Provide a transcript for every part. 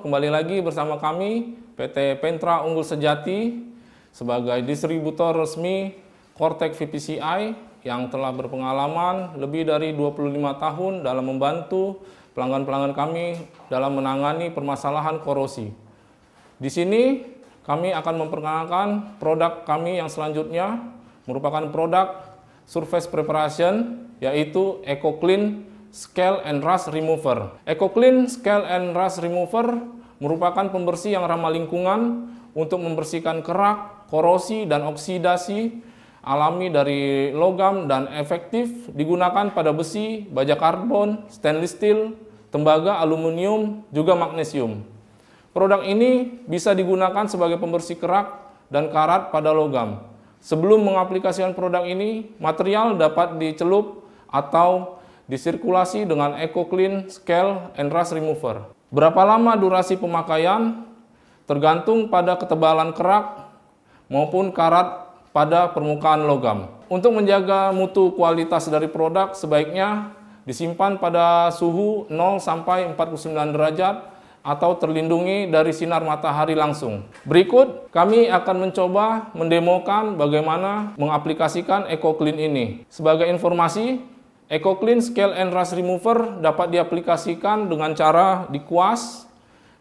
kembali lagi bersama kami PT Pentra Unggul Sejati sebagai distributor resmi Cortec VPCI yang telah berpengalaman lebih dari 25 tahun dalam membantu pelanggan-pelanggan kami dalam menangani permasalahan korosi. Di sini kami akan memperkenalkan produk kami yang selanjutnya merupakan produk surface preparation yaitu EcoClean Scale and Rust Remover. EcoClean Scale and Rust Remover merupakan pembersih yang ramah lingkungan untuk membersihkan kerak, korosi, dan oksidasi alami dari logam dan efektif digunakan pada besi, baja karbon, stainless steel, tembaga, aluminium, juga magnesium. Produk ini bisa digunakan sebagai pembersih kerak dan karat pada logam. Sebelum mengaplikasikan produk ini, material dapat dicelup atau disirkulasi dengan Eco Scale and Rust Remover. Berapa lama durasi pemakaian tergantung pada ketebalan kerak maupun karat pada permukaan logam. Untuk menjaga mutu kualitas dari produk sebaiknya disimpan pada suhu 0 sampai 49 derajat atau terlindungi dari sinar matahari langsung. Berikut kami akan mencoba mendemokan bagaimana mengaplikasikan EcoClean ini. Sebagai informasi, EcoClean Scale and Rust Remover dapat diaplikasikan dengan cara dikuas,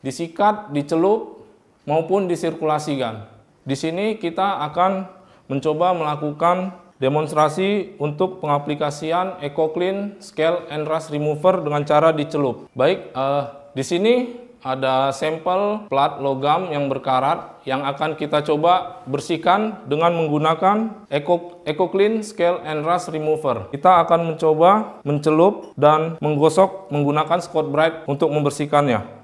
disikat, dicelup, maupun disirkulasikan. Di sini kita akan mencoba melakukan demonstrasi untuk pengaplikasian EcoClean Scale and Rust Remover dengan cara dicelup. Baik, uh, di sini ada sampel plat logam yang berkarat yang akan kita coba bersihkan dengan menggunakan Eco, Eco Clean Scale and Rust Remover. Kita akan mencoba mencelup dan menggosok menggunakan Scott Bright untuk membersihkannya.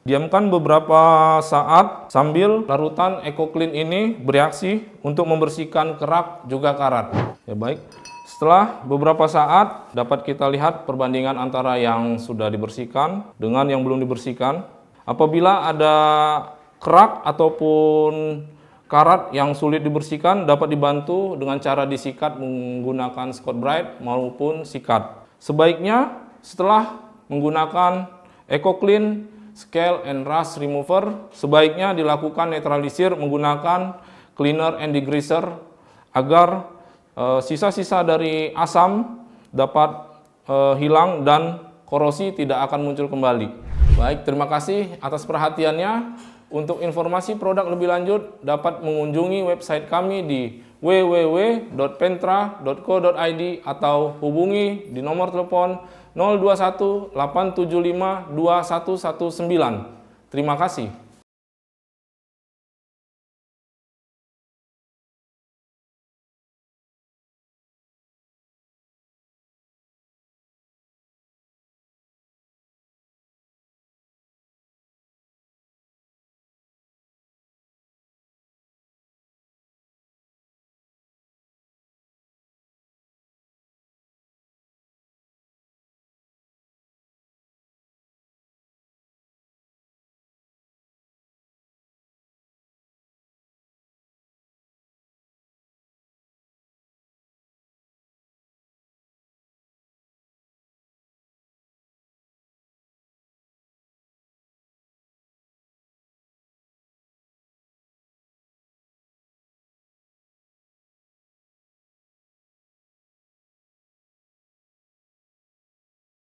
Diamkan beberapa saat sambil larutan Eco Clean ini bereaksi untuk membersihkan kerak juga karat. Ya baik. Setelah beberapa saat dapat kita lihat perbandingan antara yang sudah dibersihkan dengan yang belum dibersihkan. Apabila ada kerak ataupun karat yang sulit dibersihkan dapat dibantu dengan cara disikat menggunakan Scott Bright maupun sikat. Sebaiknya setelah menggunakan Eco Clean Scale and Rust Remover, sebaiknya dilakukan netralisir menggunakan cleaner and degreaser agar Eh, sisa-sisa dari asam dapat eh, hilang dan korosi tidak akan muncul kembali. Baik, terima kasih atas perhatiannya. Untuk informasi produk lebih lanjut dapat mengunjungi website kami di www.pentra.co.id atau hubungi di nomor telepon 021 875 2119. Terima kasih.